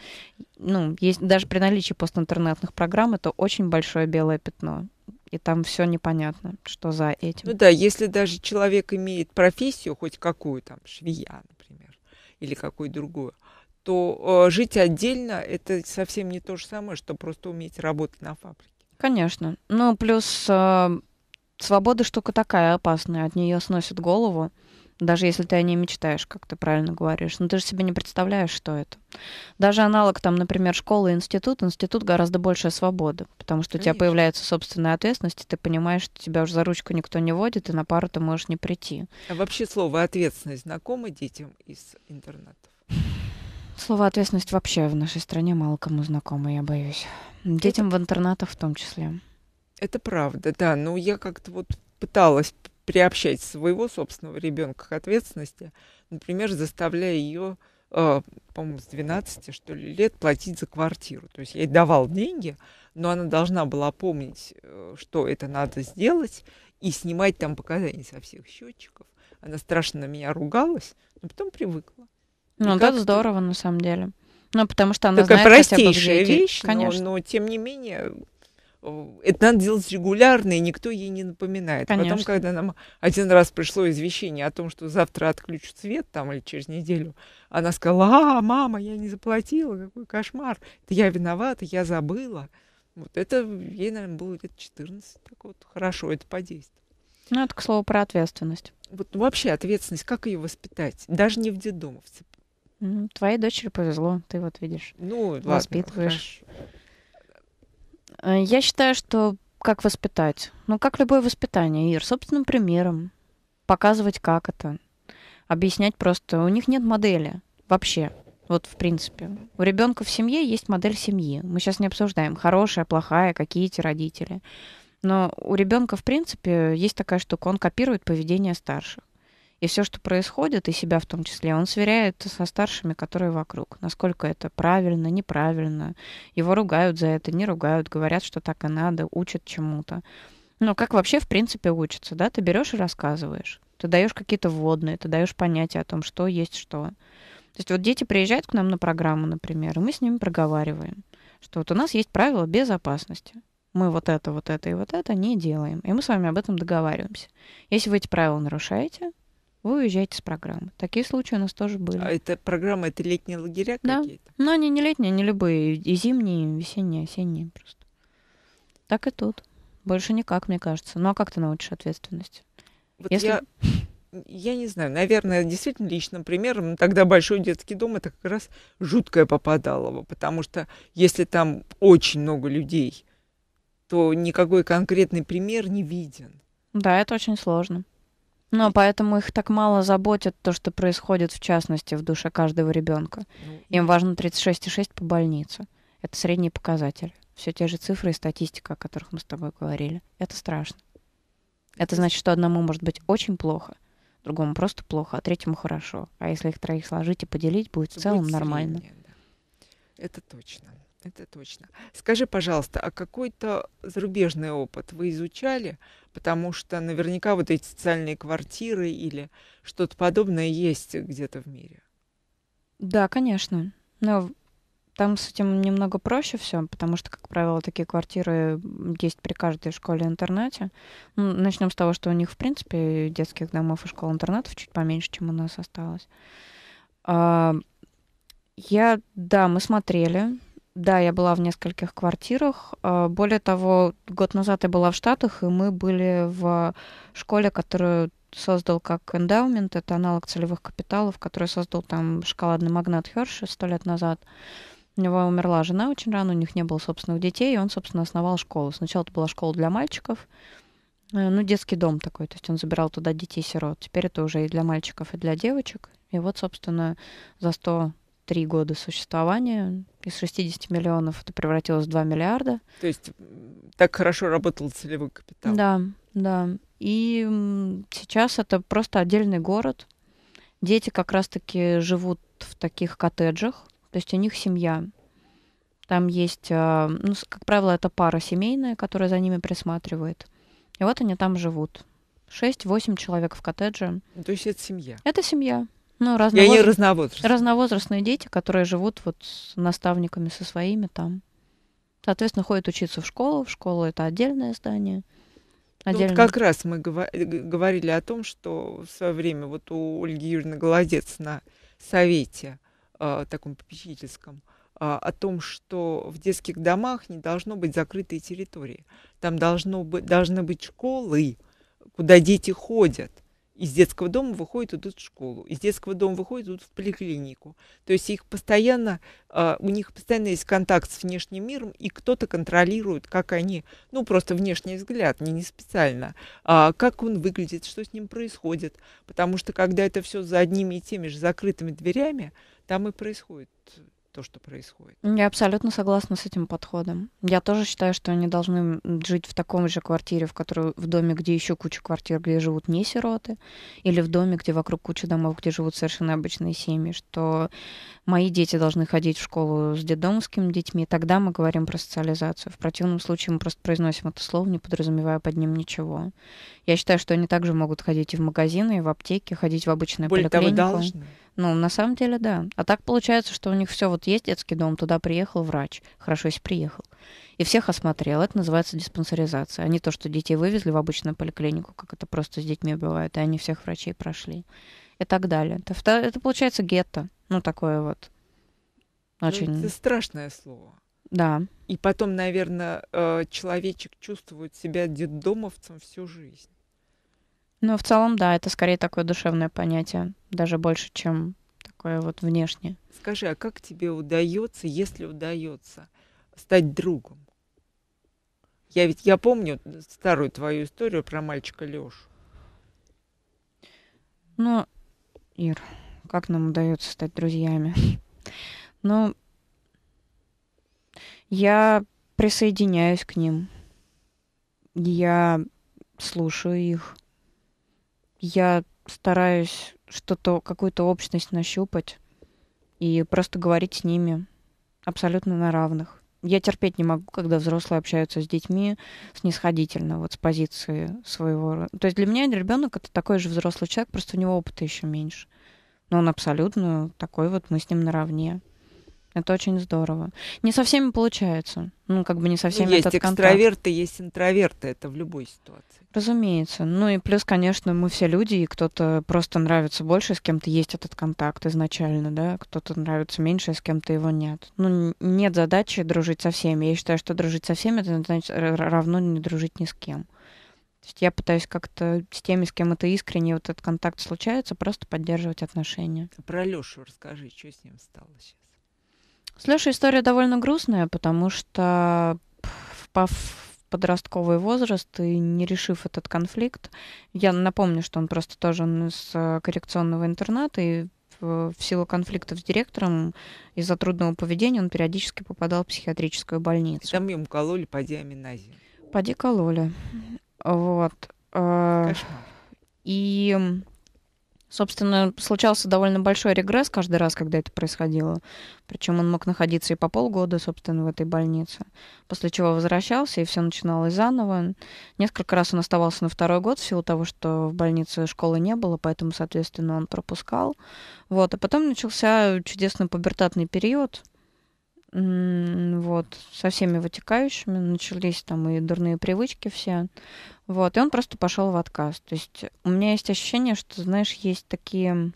ну, есть, даже при наличии постинтернетных программ это очень большое белое пятно и там все непонятно, что за этим. Ну да, если даже человек имеет профессию, хоть какую там, швея, например, или какую другую, то э, жить отдельно это совсем не то же самое, что просто уметь работать на фабрике. Конечно. Ну, плюс э, свобода штука такая опасная, от нее сносит голову, даже если ты о ней мечтаешь, как ты правильно говоришь. Но ну, ты же себе не представляешь, что это. Даже аналог, там, например, школы институт, институт гораздо большая свобода, потому что Конечно. у тебя появляется собственная ответственность, и ты понимаешь, что тебя уже за ручку никто не водит, и на пару ты можешь не прийти. А вообще слово ответственность знакомо детям из интернатов? Слово ответственность вообще в нашей стране мало кому знакомо, я боюсь. Детям это... в интернатах в том числе. Это правда, да. Но я как-то вот пыталась приобщать своего собственного ребенка к ответственности, например, заставляя ее, э, а, по-моему, с 12 что ли, лет платить за квартиру. То есть я ей давал деньги, но она должна была помнить, э, что это надо сделать, и снимать там показания со всех счетчиков. Она страшно на меня ругалась, но потом привыкла. Ну, это здорово, на самом деле. Ну, потому что она Такая знает простейшая хотя бы, вещь, но, но, тем не менее, Э, это надо делать регулярно, и никто ей не напоминает. Конечно. Потом, когда нам один раз пришло извещение о том, что завтра отключат свет там или через неделю, она сказала, а, мама, я не заплатила, какой кошмар, это я виновата, я забыла. Вот это ей, наверное, было лет 14, так вот хорошо это подействовало. Ну, это, к слову, про ответственность. Вот вообще ответственность, как ее воспитать? Даже не в детдомовце. Ну, твоей дочери повезло, ты вот видишь. Ну, воспитываешь. Ладно, хорошо. Э, я считаю, что как воспитать? Ну, как любое воспитание, Ир, собственным примером. Показывать, как это. Объяснять просто. У них нет модели вообще. Вот, в принципе. У ребенка в семье есть модель семьи. Мы сейчас не обсуждаем, хорошая, плохая, какие эти родители. Но у ребенка, в принципе, есть такая штука. Он копирует поведение старших. И все, что происходит, и себя в том числе, он сверяет со старшими, которые вокруг. Насколько это правильно, неправильно. Его ругают за это, не ругают, говорят, что так и надо, учат чему-то. Но ну, как вообще, в принципе, учится, да? Ты берешь и рассказываешь. Ты даешь какие-то вводные, ты даешь понятия о том, что есть что. То есть вот дети приезжают к нам на программу, например, и мы с ними проговариваем, что вот у нас есть правила безопасности. Мы вот это, вот это и вот это не делаем. И мы с вами об этом договариваемся. Если вы эти правила нарушаете, вы уезжаете с программы. Такие случаи у нас тоже были. А это программа, это летние лагеря да. какие-то? Но ну, они не летние, они любые. И зимние, и весенние, и осенние просто. Так и тут. Больше никак, мне кажется. Ну а как ты научишь ответственность? Вот Если... я, я не знаю, наверное, действительно личным примером, тогда большой детский дом это как раз жуткое попадалово, потому что если там очень много людей, то никакой конкретный пример не виден. Да, это очень сложно. Но поэтому их так мало заботит то, что происходит в частности в душе каждого ребенка. Ну, Им важно 36,6 по больнице. Это средний показатель. Все те же цифры и статистика, о которых мы с тобой говорили. Это страшно. Это значит, что одному может быть очень плохо, другому просто плохо, а третьему хорошо. А если их троих сложить и поделить, будет в целом будет нормально. Среднее, да. Это точно. Это точно. Скажи, пожалуйста, а какой-то зарубежный опыт вы изучали? Потому что наверняка вот эти социальные квартиры или что-то подобное есть где-то в мире. Да, конечно. Но там с этим немного проще все, потому что, как правило, такие квартиры есть при каждой школе-интернате. Ну, начнем с того, что у них, в принципе, детских домов и школ-интернатов чуть поменьше, чем у нас осталось. А, я, да, мы смотрели, да, я была в нескольких квартирах. А, более того, год назад я была в Штатах, и мы были в школе, которую создал как эндаумент, это аналог целевых капиталов, который создал там шоколадный магнат Херши сто лет назад. У него умерла жена очень рано, у них не было собственных детей, и он, собственно, основал школу. Сначала это была школа для мальчиков, э, ну, детский дом такой, то есть он забирал туда детей-сирот. Теперь это уже и для мальчиков, и для девочек. И вот, собственно, за 100 три года существования. Из 60 миллионов это превратилось в 2 миллиарда. То есть так хорошо работал целевой капитал. Да, да. И сейчас это просто отдельный город. Дети как раз-таки живут в таких коттеджах, то есть у них семья. Там есть, а, ну, как правило, это пара семейная, которая за ними присматривает. И вот они там живут. 6-8 человек в коттедже. Ну, то есть это семья? Это семья, ну, разновоз... И они разновозрастные. Разновозрастные дети, которые живут вот с наставниками со своими там. Соответственно, ходят учиться в школу. Школа это отдельное здание. Отдельно. Ну, вот как раз мы э, говорили о том, что в свое время вот у Ольги Юрьевны Голодец на совете э, таком попечительском э, о том, что в детских домах не должно быть закрытой территории. Там должно быть, должны быть школы, куда дети ходят. Из детского дома выходят, идут в школу. Из детского дома выходят, идут в поликлинику. То есть их постоянно, а, у них постоянно есть контакт с внешним миром, и кто-то контролирует, как они, ну просто внешний взгляд, не, не специально, а, как он выглядит, что с ним происходит. Потому что когда это все за одними и теми же закрытыми дверями, там и происходит то, что происходит. Я абсолютно согласна с этим подходом. Я тоже считаю, что они должны жить в таком же квартире, в которой в доме, где еще куча квартир, где живут не сироты, или в доме, где вокруг куча домов, где живут совершенно обычные семьи, что мои дети должны ходить в школу с детдомскими детьми, тогда мы говорим про социализацию. В противном случае мы просто произносим это слово, не подразумевая под ним ничего. Я считаю, что они также могут ходить и в магазины, и в аптеки, ходить в обычные Более поликлинику. Того, должны. Ну, на самом деле, да. А так получается, что у них все вот есть детский дом, туда приехал врач. Хорошо, если приехал. И всех осмотрел. Это называется диспансеризация. А не то, что детей вывезли в обычную поликлинику, как это просто с детьми бывает, и они всех врачей прошли. И так далее. Это, это получается гетто. Ну, такое вот. Ну, Очень... Это страшное слово. Да. И потом, наверное, э, человечек чувствует себя детдомовцем всю жизнь. Ну, в целом, да, это скорее такое душевное понятие, даже больше, чем такое вот внешнее. Скажи, а как тебе удается, если удается, стать другом? Я ведь я помню старую твою историю про мальчика Лёшу. Ну, Ир, как нам удается стать друзьями? Ну, я присоединяюсь к ним. Я слушаю их я стараюсь что-то, какую-то общность нащупать и просто говорить с ними абсолютно на равных. Я терпеть не могу, когда взрослые общаются с детьми снисходительно, вот с позиции своего. То есть для меня ребенок это такой же взрослый человек, просто у него опыта еще меньше. Но он абсолютно такой вот, мы с ним наравне. Это очень здорово. Не со всеми получается. Ну, как бы не со ну, всеми ну, Есть этот экстраверты, контакт. есть интроверты. Это в любой ситуации. Разумеется. Ну и плюс, конечно, мы все люди, и кто-то просто нравится больше, с кем-то есть этот контакт изначально, да, кто-то нравится меньше, с кем-то его нет. Ну, нет задачи дружить со всеми. Я считаю, что дружить со всеми, это значит равно не дружить ни с кем. То есть я пытаюсь как-то с теми, с кем это искренне, вот этот контакт случается, просто поддерживать отношения. Про Лешу расскажи, что с ним стало сейчас? Слушай, история довольно грустная, потому что впав в подростковый возраст и не решив этот конфликт, я напомню, что он просто тоже из э, коррекционного интерната, и в силу конфликтов с директором из-за трудного поведения он периодически попадал в психиатрическую больницу. И там ему кололи поди аминазию. Поди кололи. Вот. Э, Кошмар. И Собственно, случался довольно большой регресс каждый раз, когда это происходило. Причем он мог находиться и по полгода, собственно, в этой больнице. После чего возвращался, и все начиналось заново. Несколько раз он оставался на второй год в силу того, что в больнице школы не было, поэтому, соответственно, он пропускал. Вот. А потом начался чудесный пубертатный период, вот, со всеми вытекающими, начались там и дурные привычки все, вот, и он просто пошел в отказ. То есть у меня есть ощущение, что, знаешь, есть такие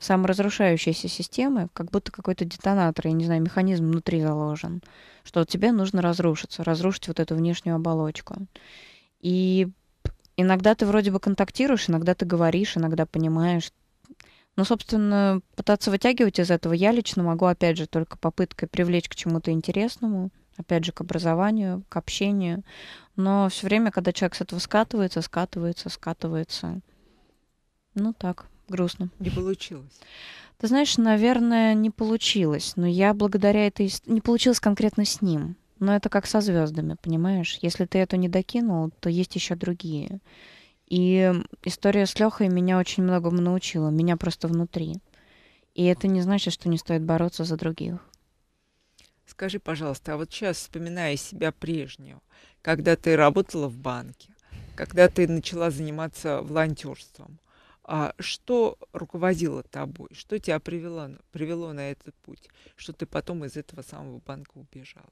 саморазрушающиеся системы, как будто какой-то детонатор, я не знаю, механизм внутри заложен, что тебе нужно разрушиться, разрушить вот эту внешнюю оболочку. И иногда ты вроде бы контактируешь, иногда ты говоришь, иногда понимаешь, но, ну, собственно, пытаться вытягивать из этого я лично могу, опять же, только попыткой привлечь к чему-то интересному, опять же, к образованию, к общению. Но все время, когда человек с этого скатывается, скатывается, скатывается, ну так, грустно. Не получилось. Ты знаешь, наверное, не получилось, но я благодаря этой... Не получилось конкретно с ним, но это как со звездами, понимаешь? Если ты эту не докинул, то есть еще другие. И история с Лехой меня очень многому научила, меня просто внутри. И это не значит, что не стоит бороться за других. Скажи, пожалуйста, а вот сейчас вспоминая себя прежнюю, когда ты работала в банке, когда ты начала заниматься волонтерством, а что руководило тобой? Что тебя привело, привело на этот путь? Что ты потом из этого самого банка убежала?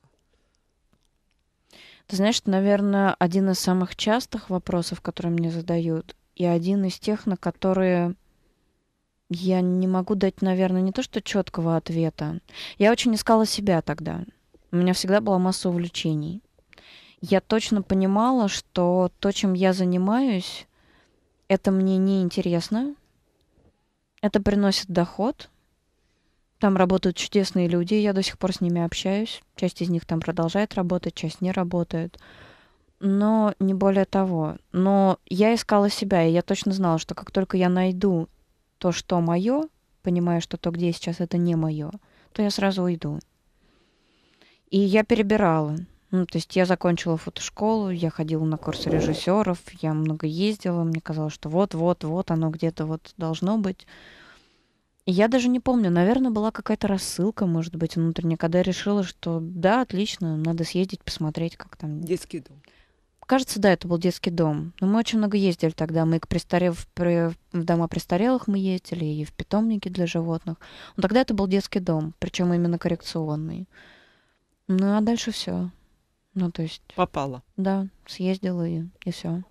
Ты знаешь, это, наверное, один из самых частых вопросов, которые мне задают, и один из тех, на которые я не могу дать, наверное, не то что четкого ответа. Я очень искала себя тогда. У меня всегда была масса увлечений. Я точно понимала, что то, чем я занимаюсь, это мне не интересно, это приносит доход, там работают чудесные люди, я до сих пор с ними общаюсь. Часть из них там продолжает работать, часть не работает. Но не более того. Но я искала себя, и я точно знала, что как только я найду то, что мое, понимая, что то, где я сейчас, это не мое, то я сразу уйду. И я перебирала. Ну, то есть я закончила фотошколу, я ходила на курсы режиссеров, я много ездила, мне казалось, что вот-вот-вот оно где-то вот должно быть. Я даже не помню, наверное, была какая-то рассылка, может быть, внутренняя, когда я решила, что да, отлично, надо съездить, посмотреть, как там. Детский дом. Кажется, да, это был детский дом. Но мы очень много ездили тогда. Мы к престарев... в дома престарелых мы ездили, и в питомники для животных. Но тогда это был детский дом, причем именно коррекционный. Ну а дальше все. Ну, то есть... Попала. Да, съездила и, и все.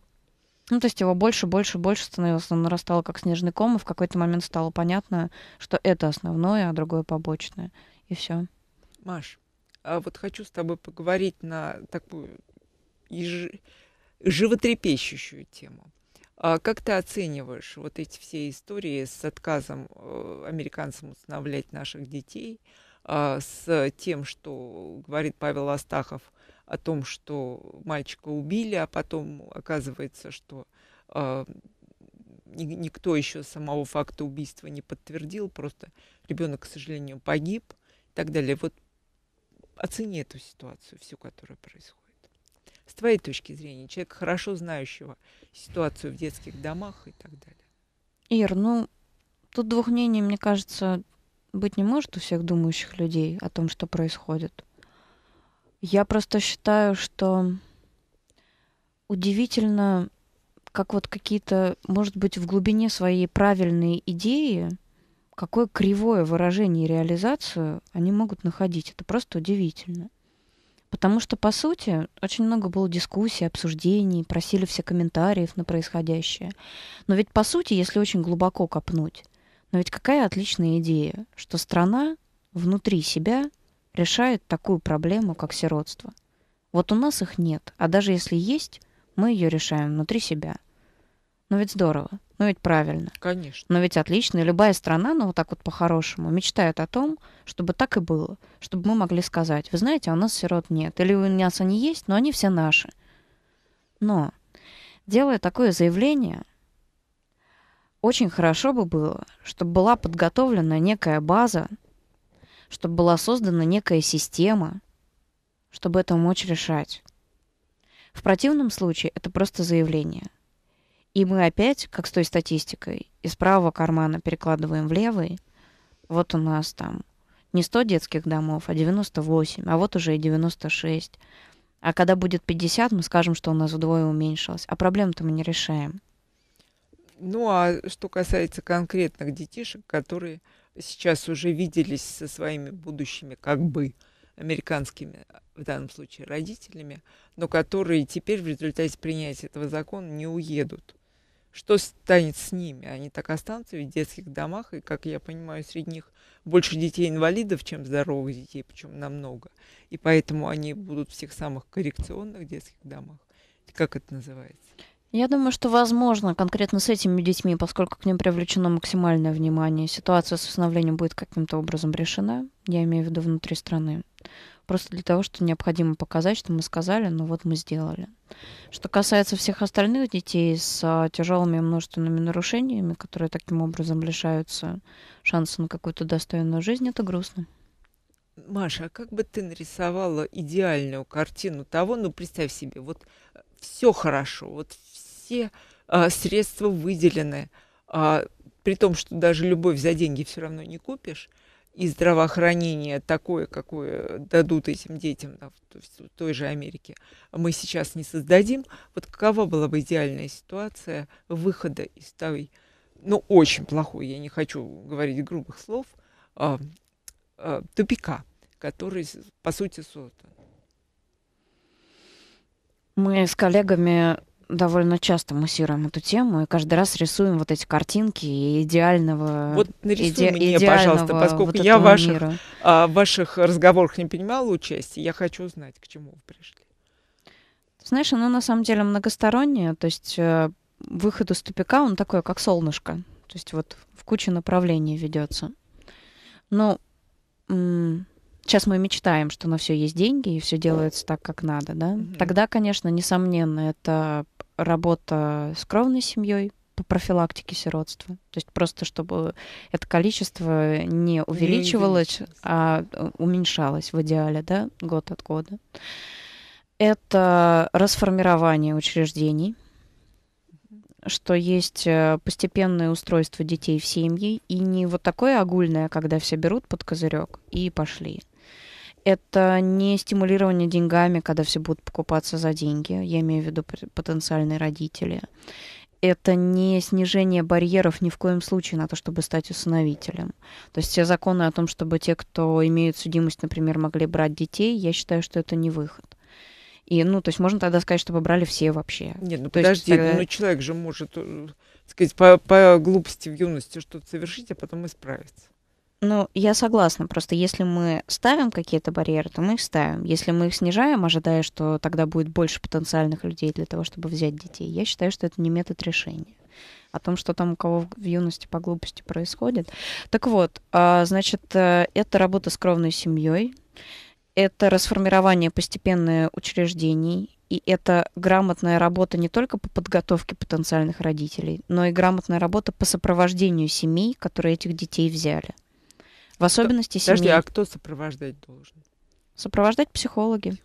Ну, то есть его больше, больше, больше становилось, он нарастало как снежный ком, и в какой-то момент стало понятно, что это основное, а другое побочное. И все. Маш, а вот хочу с тобой поговорить на такую еж... животрепещущую тему. А как ты оцениваешь вот эти все истории с отказом э, американцам усыновлять наших детей, а, с тем, что говорит Павел Астахов, о том, что мальчика убили, а потом оказывается, что э, никто еще самого факта убийства не подтвердил, просто ребенок, к сожалению, погиб и так далее. Вот оцени эту ситуацию, всю, которая происходит. С твоей точки зрения, человек, хорошо знающего ситуацию в детских домах и так далее. Ир, ну, тут двух мнений, мне кажется, быть не может у всех думающих людей о том, что происходит. Я просто считаю, что удивительно, как вот какие-то, может быть, в глубине своей правильные идеи, какое кривое выражение и реализацию они могут находить. Это просто удивительно. Потому что, по сути, очень много было дискуссий, обсуждений, просили все комментариев на происходящее. Но ведь, по сути, если очень глубоко копнуть, но ведь какая отличная идея, что страна внутри себя – решает такую проблему, как сиротство. Вот у нас их нет, а даже если есть, мы ее решаем внутри себя. Но ну ведь здорово, но ну ведь правильно. Конечно. Но ведь отлично, и любая страна, ну вот так вот по-хорошему, мечтает о том, чтобы так и было, чтобы мы могли сказать, вы знаете, а у нас сирот нет, или у нас они есть, но они все наши. Но, делая такое заявление, очень хорошо бы было, чтобы была подготовлена некая база чтобы была создана некая система, чтобы это мочь решать. В противном случае это просто заявление. И мы опять, как с той статистикой, из правого кармана перекладываем в левый. Вот у нас там не 100 детских домов, а 98, а вот уже и 96. А когда будет 50, мы скажем, что у нас вдвое уменьшилось. А проблем-то мы не решаем. Ну, а что касается конкретных детишек, которые сейчас уже виделись со своими будущими как бы американскими, в данном случае, родителями, но которые теперь в результате принятия этого закона не уедут. Что станет с ними? Они так останутся в детских домах, и, как я понимаю, среди них больше детей-инвалидов, чем здоровых детей, причем намного. И поэтому они будут в тех самых коррекционных детских домах. Как это называется? Я думаю, что возможно конкретно с этими детьми, поскольку к ним привлечено максимальное внимание, ситуация с восстановлением будет каким-то образом решена. Я имею в виду внутри страны. Просто для того, что необходимо показать, что мы сказали, ну вот мы сделали. Что касается всех остальных детей с а, тяжелыми множественными нарушениями, которые таким образом лишаются шанса на какую-то достойную жизнь, это грустно. Маша, а как бы ты нарисовала идеальную картину того, ну представь себе, вот все хорошо, вот все а, средства выделены, а, при том, что даже любовь за деньги все равно не купишь, и здравоохранение такое, какое дадут этим детям да, в той же Америке, мы сейчас не создадим. Вот какова была бы идеальная ситуация выхода из той, ну, очень плохой, я не хочу говорить грубых слов, а, а, тупика, который, по сути, создан? Мы с коллегами довольно часто муссируем эту тему и каждый раз рисуем вот эти картинки идеального Вот нарисуй иде- мне, пожалуйста, поскольку вот я ваших, мира. а, ваших разговорах не принимала участие, я хочу знать, к чему вы пришли. Знаешь, оно на самом деле многостороннее, то есть э, выход из тупика, он такой, как солнышко, то есть вот в куче направлений ведется. Ну, сейчас мы мечтаем, что на все есть деньги и все делается так, как надо, да? Угу. Тогда, конечно, несомненно, это работа с кровной семьей по профилактике сиротства. То есть просто, чтобы это количество не увеличивалось, не увеличилось. а э, уменьшалось в идеале, да, год от года. Это расформирование учреждений, что есть э, постепенное устройство детей в семьи, и не вот такое огульное, когда все берут под козырек и пошли, это не стимулирование деньгами, когда все будут покупаться за деньги, я имею в виду потенциальные родители. Это не снижение барьеров ни в коем случае на то, чтобы стать усыновителем. То есть все законы о том, чтобы те, кто имеют судимость, например, могли брать детей, я считаю, что это не выход. И, ну, то есть можно тогда сказать, чтобы брали все вообще. Нет, ну то подожди, есть, тогда... ну человек же может, так э, сказать, по, по глупости в юности что-то совершить, а потом исправиться. Ну, я согласна. Просто если мы ставим какие-то барьеры, то мы их ставим. Если мы их снижаем, ожидая, что тогда будет больше потенциальных людей для того, чтобы взять детей, я считаю, что это не метод решения. О том, что там у кого в юности по глупости происходит. Так вот, а, значит, э, это работа с кровной семьей, это расформирование постепенное учреждений, и это грамотная работа не только по подготовке потенциальных родителей, но и грамотная работа по сопровождению семей, которые этих детей взяли. В особенности семьи. Подожди, а кто сопровождать должен? Сопровождать психологи.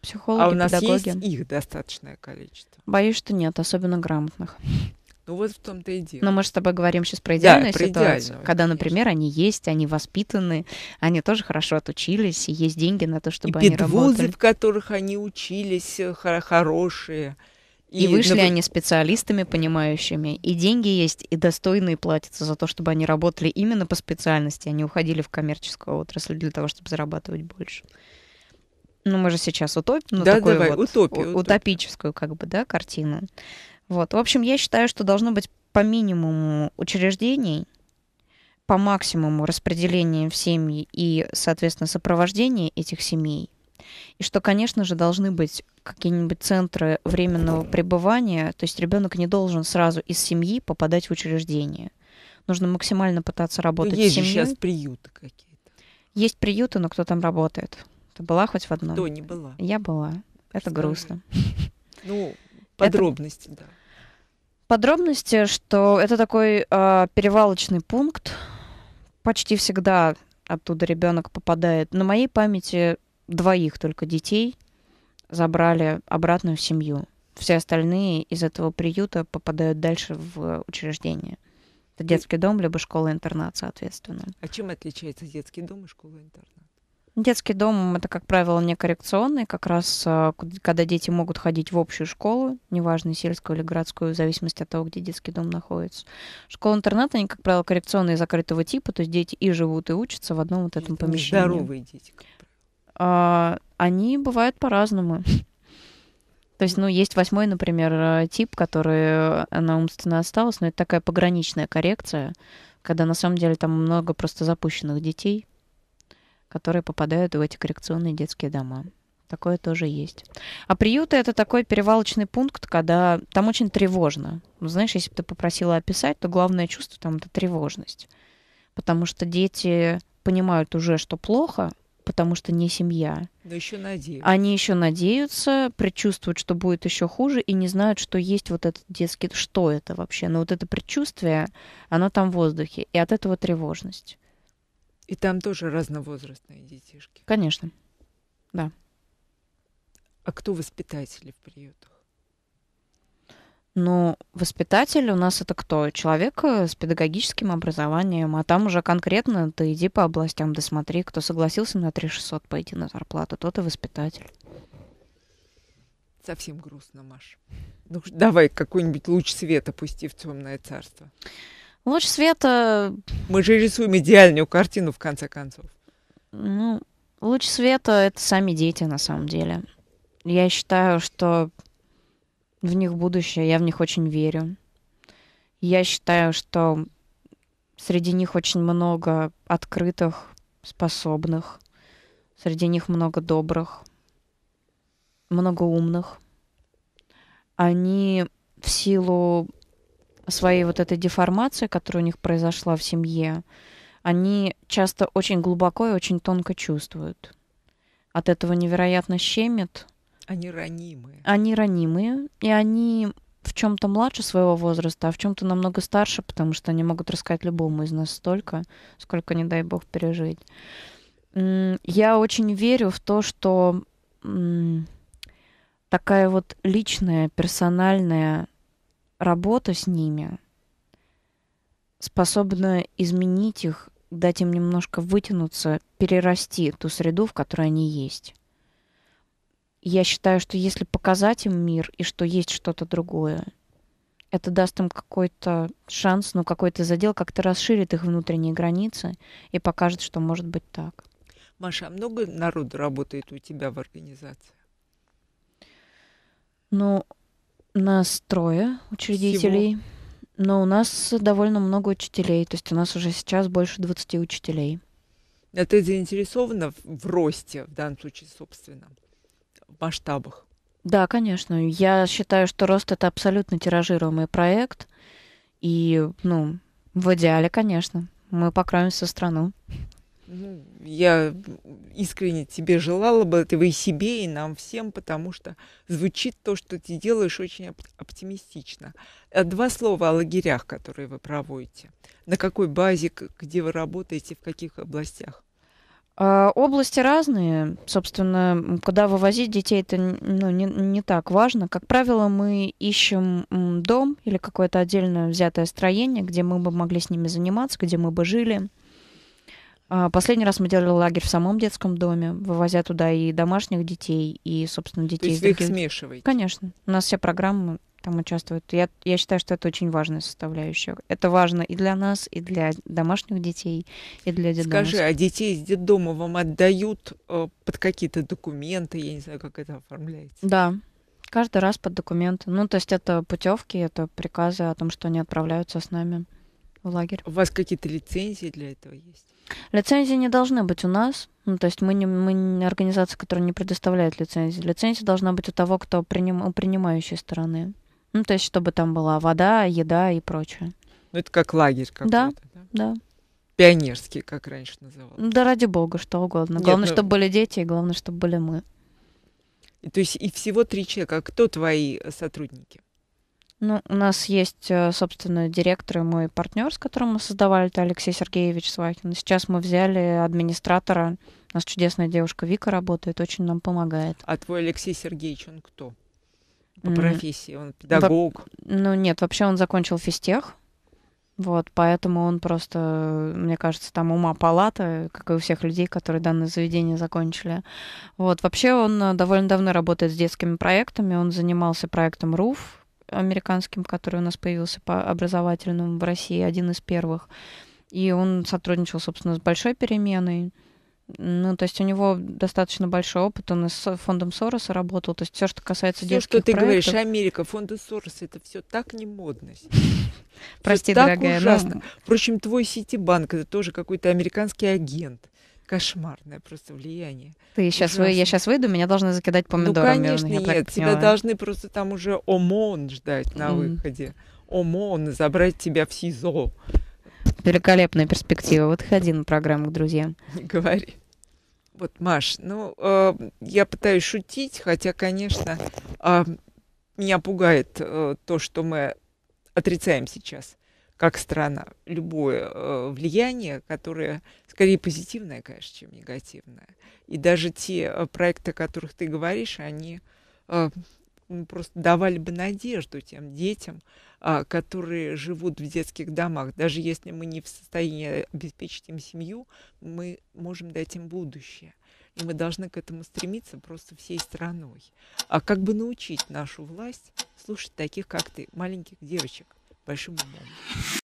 Психологи, а у нас педагоги. есть их достаточное количество? Боюсь, что нет, особенно грамотных. Ну вот в том-то и дело. Но мы же с тобой говорим сейчас про идеальную да, про ситуацию, когда, конечно. например, они есть, они воспитаны, они тоже хорошо отучились, и есть деньги на то, чтобы и они педвузы, работали. в которых они учились, э, хорошие. И, и вышли напр... они специалистами, понимающими. И деньги есть, и достойные платятся за то, чтобы они работали именно по специальности, а не уходили в коммерческую отрасль для того, чтобы зарабатывать больше. Ну, мы же сейчас утопим, но да, такую давай, вот утопи, утопи. утопическую, как бы, да, картину. Вот. В общем, я считаю, что должно быть по минимуму учреждений, по максимуму распределения в семьи и, соответственно, сопровождение этих семей – и что, конечно же, должны быть какие-нибудь центры временного пребывания, то есть ребенок не должен сразу из семьи попадать в учреждение. Нужно максимально пытаться ну, работать есть с семьей. Есть сейчас приюты какие-то. Есть приюты, но кто там работает? Ты была хоть в одном? Кто не была? Я была. Это Что грустно. Ну, подробности, это... да. Подробности, что это такой э, перевалочный пункт. Почти всегда оттуда ребенок попадает. На моей памяти двоих только детей забрали обратно в семью. Все остальные из этого приюта попадают дальше в учреждение. Это детский дом, либо школа-интернат, соответственно. А чем отличается детский дом и школа-интернат? Детский дом это, как правило, не коррекционный, как раз а, когда дети могут ходить в общую школу, неважно, сельскую или городскую, в зависимости от того, где детский дом находится. Школа интернат они, как правило, коррекционные закрытого типа, то есть дети и живут, и учатся в одном вот этом это помещении. Здоровые дети. А, они бывают по-разному. То есть, ну, есть восьмой, например, э, тип, который она э, умственно осталась, но это такая пограничная коррекция, когда на самом деле там много просто запущенных детей, которые попадают в эти коррекционные детские дома. Такое тоже есть. А приюты это такой перевалочный пункт, когда там очень тревожно. Ну, знаешь, если бы ты попросила описать, то главное чувство там это тревожность. Потому что дети понимают уже, что плохо, потому что не семья. Но еще надеются. Они еще надеются, предчувствуют, что будет еще хуже, и не знают, что есть вот этот детский... Что это вообще? Но вот это предчувствие, оно там в воздухе, и от этого тревожность. И там тоже разновозрастные детишки. Конечно, да. А кто воспитатели в приютах? Ну, воспитатель у нас это кто? Человек э, с педагогическим образованием, а там уже конкретно ты иди по областям, досмотри, кто согласился на 3600 пойти на зарплату, тот и воспитатель. Совсем грустно, Маш. Ну, давай какой-нибудь луч света пусти в темное царство. Луч света... Мы же рисуем идеальную картину, в конце концов. Ну, луч света — это сами дети, на самом деле. Я считаю, что в них будущее, я в них очень верю. Я считаю, что среди них очень много открытых, способных, среди них много добрых, много умных. Они в силу своей вот этой деформации, которая у них произошла в семье, они часто очень глубоко и очень тонко чувствуют. От этого невероятно щемит – они ранимые. Они ранимые, и они в чем-то младше своего возраста, а в чем-то намного старше, потому что они могут рассказать любому из нас столько, сколько, не дай бог, пережить. Я очень верю в то, что такая вот личная, персональная работа с ними способна изменить их, дать им немножко вытянуться, перерасти ту среду, в которой они есть. Я считаю, что если показать им мир и что есть что-то другое, это даст им какой-то шанс, ну, какой-то задел, как-то расширит их внутренние границы и покажет, что может быть так. Маша, а много народу работает у тебя в организации? Ну, нас трое учредителей, Всего? но у нас довольно много учителей, то есть у нас уже сейчас больше 20 учителей. А ты заинтересована в росте, в данном случае, собственно? масштабах. Да, конечно. Я считаю, что рост это абсолютно тиражируемый проект. И, ну, в идеале, конечно, мы покроем всю страну. Ну, я искренне тебе желала бы этого и себе, и нам всем, потому что звучит то, что ты делаешь, очень оптимистично. А два слова о лагерях, которые вы проводите. На какой базе, где вы работаете, в каких областях? А, области разные. Собственно, куда вывозить детей, это ну, не, не так важно. Как правило, мы ищем дом или какое-то отдельное взятое строение, где мы бы могли с ними заниматься, где мы бы жили. А, последний раз мы делали лагерь в самом детском доме, вывозя туда и домашних детей, и, собственно, детей. То есть из вы других... их смешиваете? Конечно. У нас вся программа там участвуют. Я, я считаю, что это очень важная составляющая. Это важно и для нас, и для домашних детей, и для детдомов. Скажи, а детей из детдома вам отдают э, под какие-то документы? Я не знаю, как это оформляется. Да, каждый раз под документы. Ну, то есть это путевки, это приказы о том, что они отправляются с нами в лагерь. У вас какие-то лицензии для этого есть? Лицензии не должны быть у нас. Ну, то есть мы не, мы организация, которая не предоставляет лицензии. Лицензия должна быть у того, кто приним, у принимающей стороны. Ну, то есть, чтобы там была вода, еда и прочее. Ну, это как лагерь какой-то, да? Да, да. Пионерский, как раньше называлось. Ну, да ради бога, что угодно. Нет, главное, ну... чтобы были дети, и главное, чтобы были мы. То есть и всего три человека. А кто твои э, сотрудники? Ну, у нас есть, э, собственно, директор и мой партнер, с которым мы создавали, это Алексей Сергеевич Свахин. Сейчас мы взяли администратора. У нас чудесная девушка Вика работает, очень нам помогает. А твой Алексей Сергеевич, он кто? По профессии он ну, педагог. Во... Ну нет, вообще он закончил физтех. Вот, поэтому он просто, мне кажется, там ума палата, как и у всех людей, которые данное заведение закончили. Вот, вообще он э, довольно давно работает с детскими проектами. Он занимался проектом РУФ американским, который у нас появился по образовательному в России, один из первых. И он сотрудничал, собственно, с большой переменой. Ну, то есть у него достаточно большой опыт, он с фондом Сороса работал, то есть все, что касается всё, детских что ты проектов... говоришь, Америка, фонды Сороса, это все так не модно. Прости, дорогая. ужасно. Впрочем, твой Ситибанк, это тоже какой-то американский агент. Кошмарное просто влияние. Ты сейчас вы, я сейчас выйду, меня должны закидать ну, помидорами. Ну, конечно, нет, тебя должны просто там уже ОМОН ждать на выходе. ОМОН, забрать тебя в СИЗО. Великолепная перспектива. Вот ходи на программу к друзьям. Говори. Вот, Маш, ну, э, я пытаюсь шутить, хотя, конечно, э, меня пугает э, то, что мы отрицаем сейчас, как страна, любое э, влияние, которое скорее позитивное, конечно, чем негативное. И даже те э, проекты, о которых ты говоришь, они э, ну, просто давали бы надежду тем детям, а, которые живут в детских домах. Даже если мы не в состоянии обеспечить им семью, мы можем дать им будущее. И мы должны к этому стремиться просто всей страной. А как бы научить нашу власть слушать таких, как ты, маленьких девочек, большим умом.